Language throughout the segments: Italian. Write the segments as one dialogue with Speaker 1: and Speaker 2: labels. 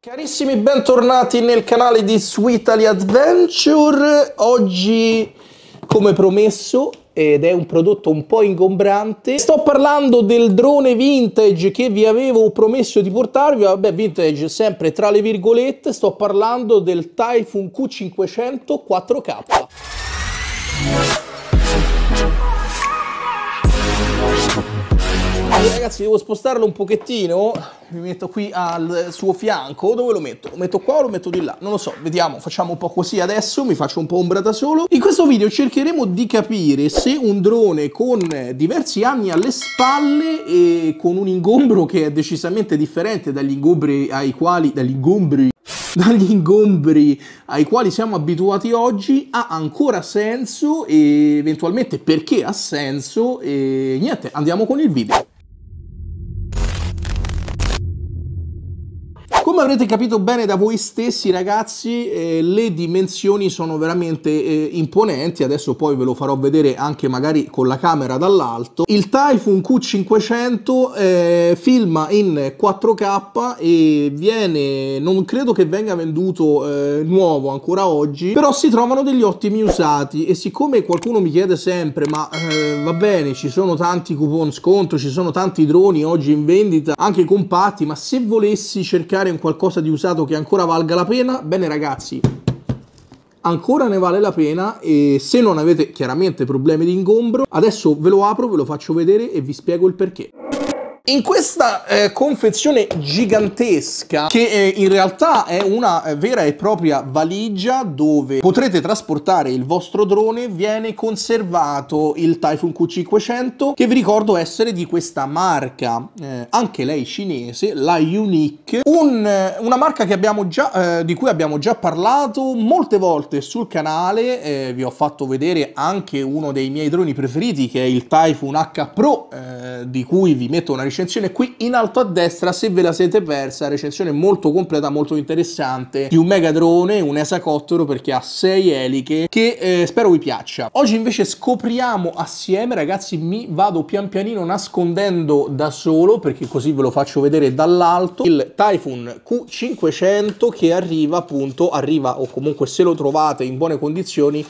Speaker 1: Carissimi, bentornati nel canale di Sweet Ali Adventure. Oggi, come promesso, ed è un prodotto un po' ingombrante. Sto parlando del drone vintage che vi avevo promesso di portarvi, vabbè vintage sempre tra le virgolette, sto parlando del Typhoon Q500 4K. Allora, ragazzi, devo spostarlo un pochettino. Mi metto qui al suo fianco. Dove lo metto? Lo metto qua o lo metto di là? Non lo so, vediamo. Facciamo un po' così adesso. Mi faccio un po' ombra da solo. In questo video cercheremo di capire se un drone con diversi anni alle spalle e con un ingombro che è decisamente differente dagli ingombri ai quali... dagli ingombri dagli ingombri ai quali siamo abituati oggi ha ancora senso e eventualmente perché ha senso e niente andiamo con il video Come avrete capito bene da voi stessi ragazzi, eh, le dimensioni sono veramente eh, imponenti, adesso poi ve lo farò vedere anche magari con la camera dall'alto. Il Typhoon Q500 eh, filma in 4K e viene, non credo che venga venduto eh, nuovo ancora oggi, però si trovano degli ottimi usati e siccome qualcuno mi chiede sempre ma eh, va bene ci sono tanti coupon sconto, ci sono tanti droni oggi in vendita, anche compatti, ma se volessi cercare un qualcosa qualcosa di usato che ancora valga la pena, bene ragazzi, ancora ne vale la pena e se non avete chiaramente problemi di ingombro, adesso ve lo apro, ve lo faccio vedere e vi spiego il perché. In questa eh, confezione gigantesca, che eh, in realtà è una eh, vera e propria valigia dove potrete trasportare il vostro drone, viene conservato il Typhoon Q500, che vi ricordo essere di questa marca, eh, anche lei cinese, la Unique, un, eh, una marca già, di cui abbiamo già parlato molte volte sul canale, vi ho fatto vedere anche uno dei miei droni preferiti, che è il Typhoon H Pro, di cui vi metto una ricerca recensione qui in alto a destra se ve la siete persa, recensione molto completa, molto interessante, di un megadrone, un esacottero perché ha 6 eliche, che eh, spero vi piaccia. Oggi invece scopriamo assieme, ragazzi, mi vado pian pianino nascondendo da solo, perché così ve lo faccio vedere dall'alto, il Typhoon Q500 che arriva appunto, arriva o comunque se lo trovate in buone condizioni,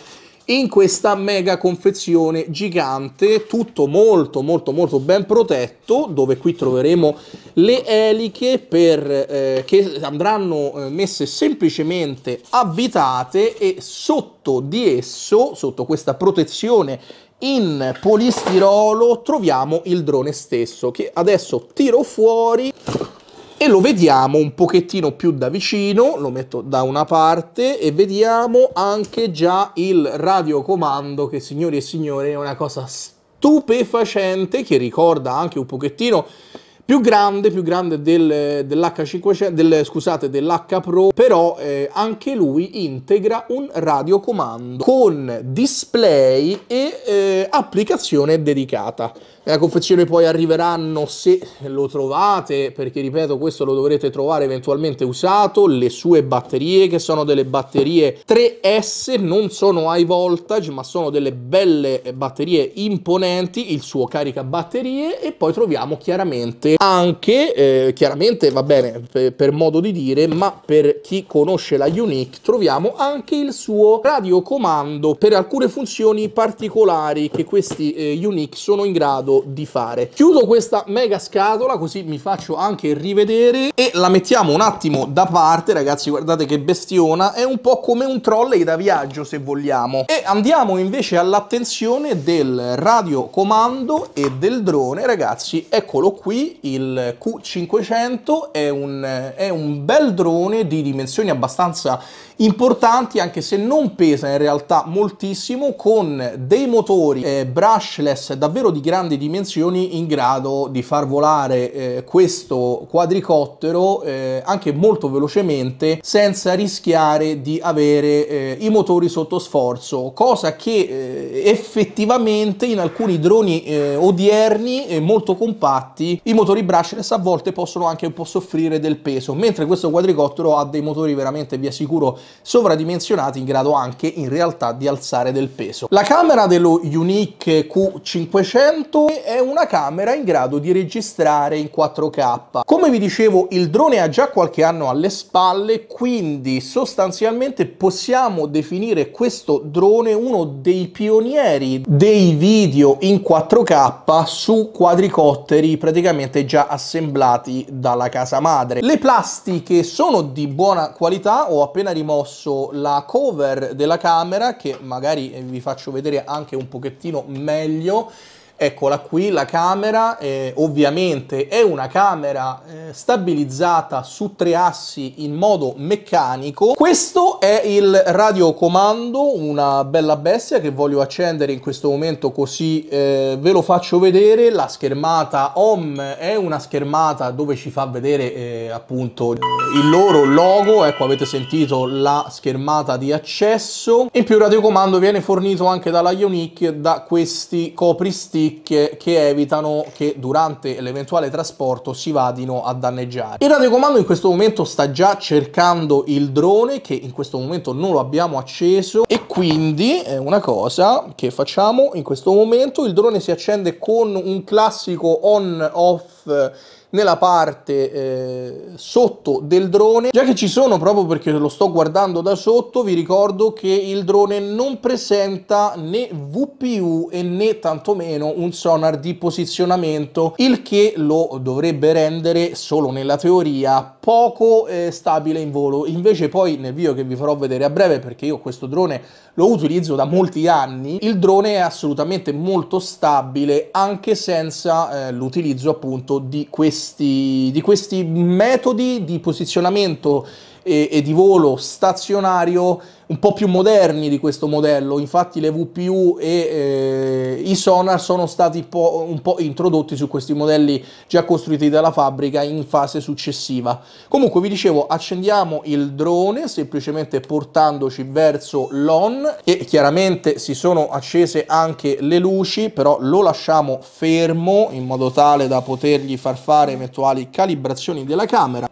Speaker 1: in questa mega confezione gigante, tutto molto molto molto ben protetto, dove qui troveremo le eliche per, eh, che andranno eh, messe semplicemente avvitate e sotto di esso, sotto questa protezione in polistirolo, troviamo il drone stesso che adesso tiro fuori e lo vediamo un pochettino più da vicino, lo metto da una parte e vediamo anche già il radiocomando che signori e signore è una cosa stupefacente che ricorda anche un pochettino più grande, più grande del, dell'H500, del, scusate, dell'H Pro, però eh, anche lui integra un radiocomando con display e eh, applicazione dedicata la confezione poi arriveranno se lo trovate, perché ripeto questo lo dovrete trovare eventualmente usato, le sue batterie che sono delle batterie 3S, non sono high voltage ma sono delle belle batterie imponenti, il suo carica batterie e poi troviamo chiaramente anche, eh, chiaramente va bene per, per modo di dire, ma per chi conosce la Unique troviamo anche il suo radiocomando per alcune funzioni particolari che questi eh, Unique sono in grado di fare. Chiudo questa mega scatola così mi faccio anche rivedere e la mettiamo un attimo da parte ragazzi guardate che bestiona è un po' come un trolley da viaggio se vogliamo e andiamo invece all'attenzione del radiocomando e del drone ragazzi eccolo qui il Q500 è un, è un bel drone di dimensioni abbastanza importanti anche se non pesa in realtà moltissimo con dei motori eh, brushless davvero di grandi dimensioni dimensioni in grado di far volare eh, questo quadricottero eh, anche molto velocemente senza rischiare di avere eh, i motori sotto sforzo, cosa che eh, effettivamente in alcuni droni eh, odierni e molto compatti i motori brushless a volte possono anche un po' soffrire del peso, mentre questo quadricottero ha dei motori veramente vi assicuro sovradimensionati in grado anche in realtà di alzare del peso. La camera dello Unique Q500 come è una camera in grado di registrare in 4K. Come vi dicevo il drone ha già qualche anno alle spalle quindi sostanzialmente possiamo definire questo drone uno dei pionieri dei video in 4K su quadricotteri praticamente già assemblati dalla casa madre. Le plastiche sono di buona qualità, ho appena rimosso la cover della camera che magari vi faccio vedere anche un pochettino meglio Eccola qui la camera, eh, ovviamente è una camera eh, stabilizzata su tre assi in modo meccanico. Questo è il radiocomando, una bella bestia che voglio accendere in questo momento così eh, ve lo faccio vedere. La schermata home è una schermata dove ci fa vedere eh, appunto il loro logo, ecco avete sentito la schermata di accesso. In più il radiocomando viene fornito anche dalla Ionic da questi copristi spicche che evitano che durante l'eventuale trasporto si vadino a danneggiare. Il radiocomando in questo momento sta già cercando il drone che in questo momento non lo abbiamo acceso e quindi è una cosa che facciamo in questo momento. Il drone si accende con un classico on-off nella parte eh, sotto del drone. Già che ci sono, proprio perché lo sto guardando da sotto, vi ricordo che il drone non presenta né VPU e né tantomeno un sonar di posizionamento, il che lo dovrebbe rendere, solo nella teoria, poco eh, stabile in volo. Invece poi nel video che vi farò vedere a breve, perché io questo drone lo utilizzo da molti anni, il drone è assolutamente molto stabile anche senza eh, l'utilizzo appunto di questi questi, di questi metodi di posizionamento e, e, di volo stazionario un po' più moderni di questo modello, infatti le VPU e eh, i sonar sono stati po', un po' introdotti su questi modelli già costruiti dalla fabbrica in fase successiva. Comunque vi dicevo accendiamo il drone semplicemente portandoci verso l'ON e chiaramente si sono accese anche le luci però lo lasciamo fermo in modo tale da potergli far fare eventuali calibrazioni della camera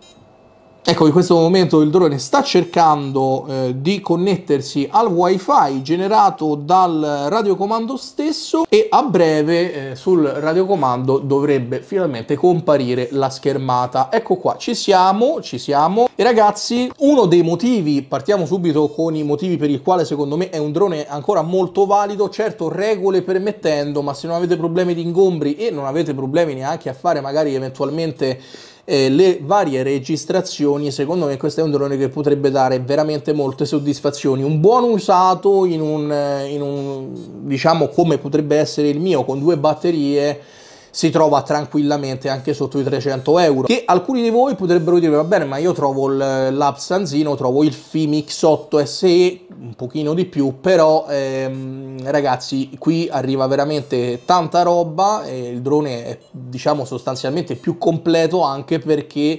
Speaker 1: Ecco, in questo momento il drone sta cercando eh, di connettersi al wifi generato dal radiocomando stesso e a breve eh, sul radiocomando dovrebbe finalmente comparire la schermata. Ecco qua, ci siamo, ci siamo. E ragazzi, uno dei motivi, partiamo subito con i motivi per il quale secondo me è un drone ancora molto valido, certo regole permettendo, ma se non avete problemi di ingombri e non avete problemi neanche a fare magari eventualmente eh, le varie registrazioni, secondo me questo è un drone che potrebbe dare veramente molte soddisfazioni. Un buon usato in un, eh, in un diciamo come potrebbe essere il mio, con due batterie si trova tranquillamente anche sotto i 300 euro che alcuni di voi potrebbero dire va bene ma io trovo l'app Sanzino trovo il Fimix 8 SE un pochino di più però ehm, ragazzi qui arriva veramente tanta roba e il drone è diciamo sostanzialmente più completo anche perché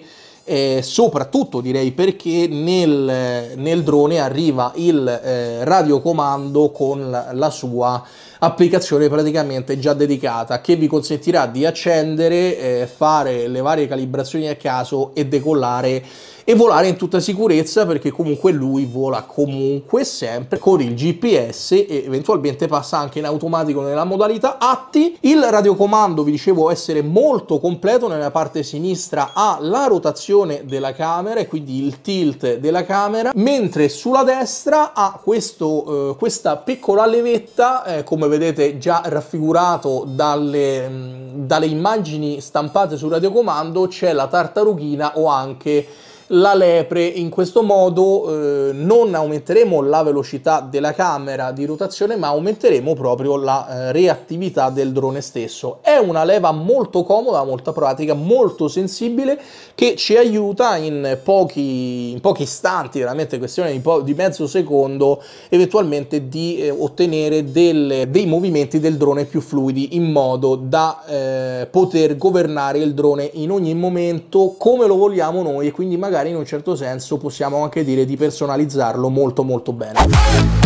Speaker 1: eh, soprattutto direi perché nel, nel drone arriva il eh, radiocomando con la, la sua applicazione praticamente già dedicata che vi consentirà di accendere, eh, fare le varie calibrazioni a caso e decollare e volare in tutta sicurezza perché comunque lui vola comunque sempre con il GPS e eventualmente passa anche in automatico nella modalità atti. Il radiocomando vi dicevo essere molto completo nella parte sinistra ha la rotazione della camera e quindi il tilt della camera mentre sulla destra ha questo, eh, questa piccola levetta eh, come come vedete già raffigurato dalle, mm, dalle immagini stampate sul radiocomando, c'è la tartarughina o anche la lepre. In questo modo eh, non aumenteremo la velocità della camera di rotazione ma aumenteremo proprio la eh, reattività del drone stesso. È una leva molto comoda, molto pratica, molto sensibile che ci aiuta in pochi, in pochi istanti, veramente questione di, di mezzo secondo, eventualmente di eh, ottenere delle, dei movimenti del drone più fluidi in modo da eh, poter governare il drone in ogni momento come lo vogliamo noi e quindi magari magari in un certo senso possiamo anche dire di personalizzarlo molto molto bene.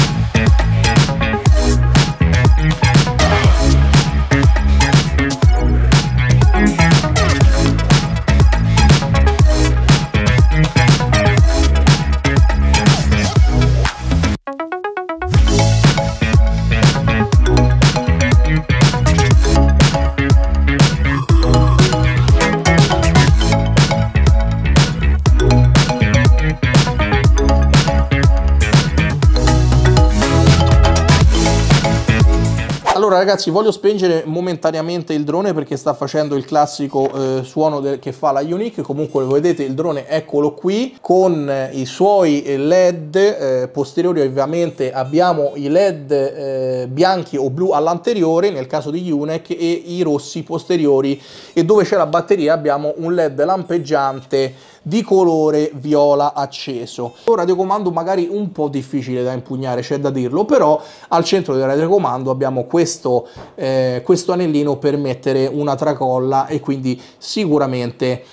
Speaker 1: ragazzi voglio spengere momentaneamente il drone perché sta facendo il classico eh, suono che fa la Unique, comunque lo vedete il drone eccolo qui con eh, i suoi eh, led eh, posteriori ovviamente abbiamo i led eh, bianchi o blu all'anteriore nel caso di Unique e i rossi posteriori e dove c'è la batteria abbiamo un led lampeggiante di colore viola acceso. Un radiocomando magari un po' difficile da impugnare, c'è da dirlo, però al centro del radiocomando abbiamo questo, eh, questo anellino per mettere una tracolla e quindi sicuramente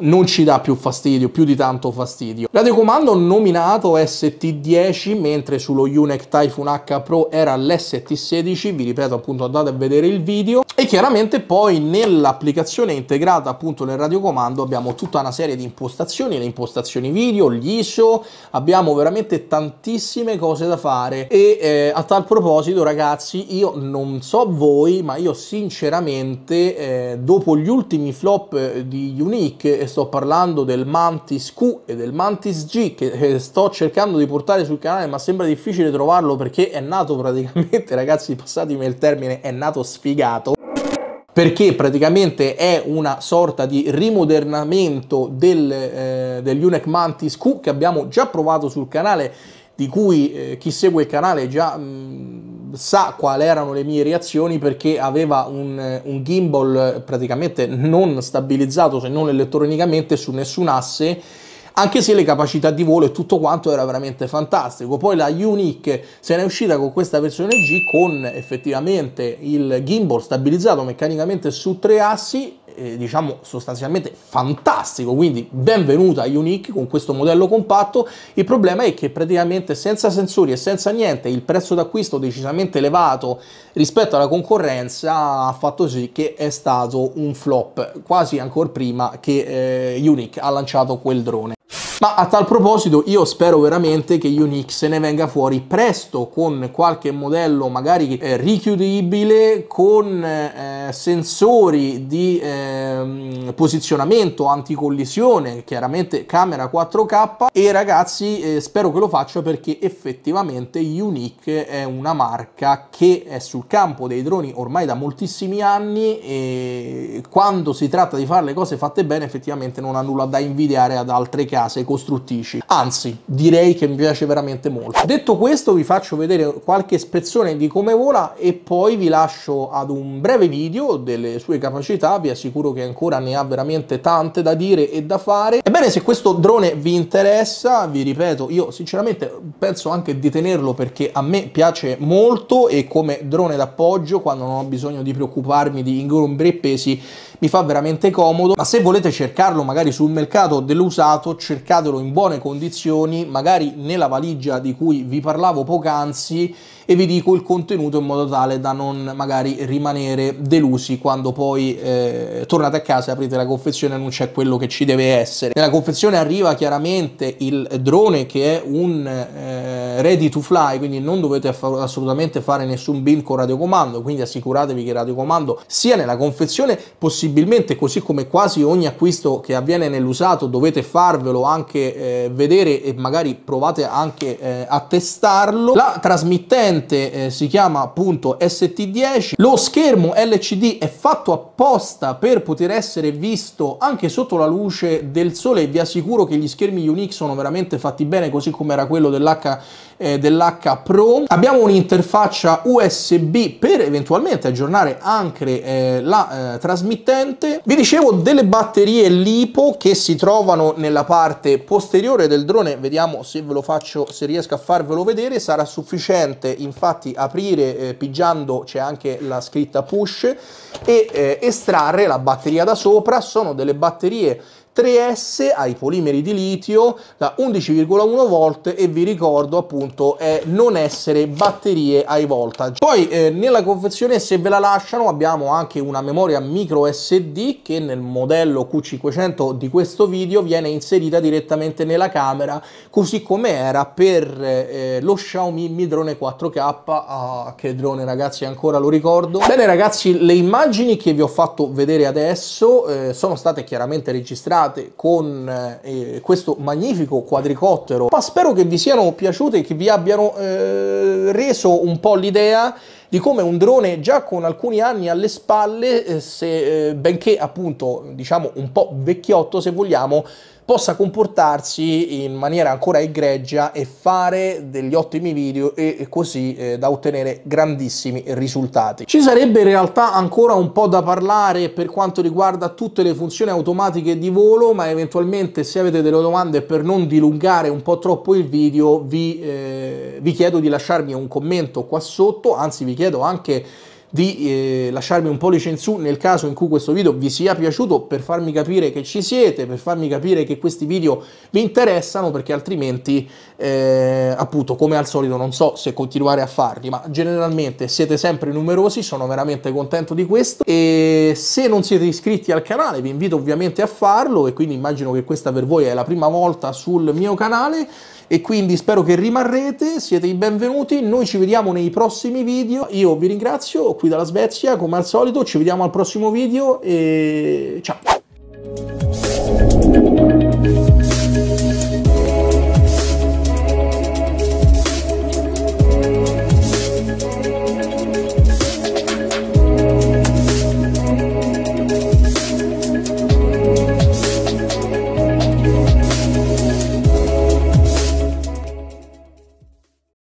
Speaker 1: non ci dà più fastidio, più di tanto fastidio. Radiocomando nominato ST10, mentre sullo Unec Typhoon H Pro era l'ST16, vi ripeto appunto andate a vedere il video, e chiaramente poi nell'applicazione integrata appunto nel radiocomando abbiamo tutta una serie di impostazioni, le impostazioni video, gli ISO, abbiamo veramente tantissime cose da fare e eh, a tal proposito ragazzi io non so voi ma io sinceramente eh, dopo gli ultimi flop eh, di Unique sto parlando del Mantis Q e del Mantis G che sto cercando di portare sul canale ma sembra difficile trovarlo perché è nato praticamente, ragazzi passatemi il termine, è nato sfigato perché praticamente è una sorta di rimodernamento del, eh, dell'Unec Mantis Q che abbiamo già provato sul canale di cui eh, chi segue il canale già mh, mm, sa quali erano le mie reazioni perché aveva un, eh, un gimbal eh, praticamente non stabilizzato se non elettronicamente su nessun asse anche se le capacità di volo e tutto quanto era veramente fantastico. Poi la Unique se ne è uscita con questa versione G con effettivamente il gimbal stabilizzato meccanicamente su tre assi eh, diciamo sostanzialmente fantastico, quindi benvenuta a Unique con questo modello compatto, il problema è che praticamente senza sensori e senza niente il prezzo d'acquisto decisamente elevato rispetto alla concorrenza ha fatto sì che è stato un flop, quasi ancora prima che eh, Unique ha lanciato quel drone. Ma a tal proposito io spero veramente che Unix ne venga fuori presto con qualche modello magari eh, richiudibile, con eh, sensori di eh, posizionamento anticollisione, chiaramente camera 4K e ragazzi eh, spero che lo faccia perché effettivamente Unique è una marca che è sul campo dei droni ormai da moltissimi anni e quando si tratta di fare le cose fatte bene effettivamente non ha nulla da invidiare ad altre case costruttici. Anzi, direi che mi piace veramente molto. Detto questo vi faccio vedere qualche espressione di come vola e poi vi lascio ad un breve video delle sue capacità, vi assicuro che ancora ne ha veramente tante da dire e da fare. Ebbene, se questo drone vi interessa, vi ripeto, io sinceramente penso anche di tenerlo perché a me piace molto e come drone d'appoggio, quando non ho bisogno di preoccuparmi di ingombre e pesi, mi fa veramente comodo, ma se volete cercarlo magari sul mercato dell'usato, cercatelo in buone condizioni, magari nella valigia di cui vi parlavo poc'anzi, e vi dico il contenuto in modo tale da non magari rimanere delusi quando poi eh, tornate a casa e aprite la confezione e non c'è quello che ci deve essere. Nella confezione arriva chiaramente il drone che è un eh, ready to fly, quindi non dovete assolutamente fare nessun build con radiocomando, quindi assicuratevi che il radiocomando sia nella confezione, possibilmente così come quasi ogni acquisto che avviene nell'usato dovete farvelo anche eh, vedere e magari provate anche eh, a testarlo. La trasmittente componente eh, si chiama appunto ST10, lo schermo LCD è fatto apposta per poter essere visto anche sotto la luce del sole vi assicuro che gli schermi Unix sono veramente fatti bene così come era quello dell'H eh, dell'H Pro. Abbiamo un'interfaccia USB per eventualmente aggiornare anche eh, la eh, trasmittente. Vi dicevo delle batterie LiPo che si trovano nella parte posteriore del drone, vediamo se ve lo faccio, se riesco a farvelo vedere, sarà sufficiente infatti aprire eh, pigiando, c'è anche la scritta push, e eh, estrarre la batteria da sopra, sono delle batterie 3S ha polimeri di litio da 11,1 volt e vi ricordo appunto è non essere batterie ai voltage. Poi eh, nella confezione se ve la lasciano abbiamo anche una memoria micro SD che nel modello Q500 di questo video viene inserita direttamente nella camera così come era per eh, lo Xiaomi Mi Drone 4K. Ah, che drone ragazzi ancora lo ricordo. Bene ragazzi le immagini che vi ho fatto vedere adesso eh, sono state chiaramente registrate volate con eh, eh, questo magnifico quadricottero. Ma spero che vi siano piaciute e che vi abbiano eh, reso un po' l'idea di come un drone già con alcuni anni alle spalle, eh, se, eh, benché appunto diciamo un po' vecchiotto se vogliamo, possa comportarsi in maniera ancora egregia e fare degli ottimi video e così eh, da ottenere grandissimi risultati. Ci sarebbe in realtà ancora un po' da parlare per quanto riguarda tutte le funzioni automatiche di volo, ma eventualmente se avete delle domande per non dilungare un po' troppo il video vi, eh, vi chiedo di lasciarmi un commento qua sotto, anzi vi chiedo anche di eh, lasciarmi un pollice in su nel caso in cui questo video vi sia piaciuto per farmi capire che ci siete, per farmi capire che questi video vi interessano perché altrimenti eh, appunto come al solito non so se continuare a farli ma generalmente siete sempre numerosi, sono veramente contento di questo e se non siete iscritti al canale vi invito ovviamente a farlo e quindi immagino che questa per voi è la prima volta sul mio canale e quindi spero che rimarrete, siete i benvenuti, noi ci vediamo nei prossimi video, io vi ringrazio qui dalla Svezia come al solito, ci vediamo al prossimo video e ciao!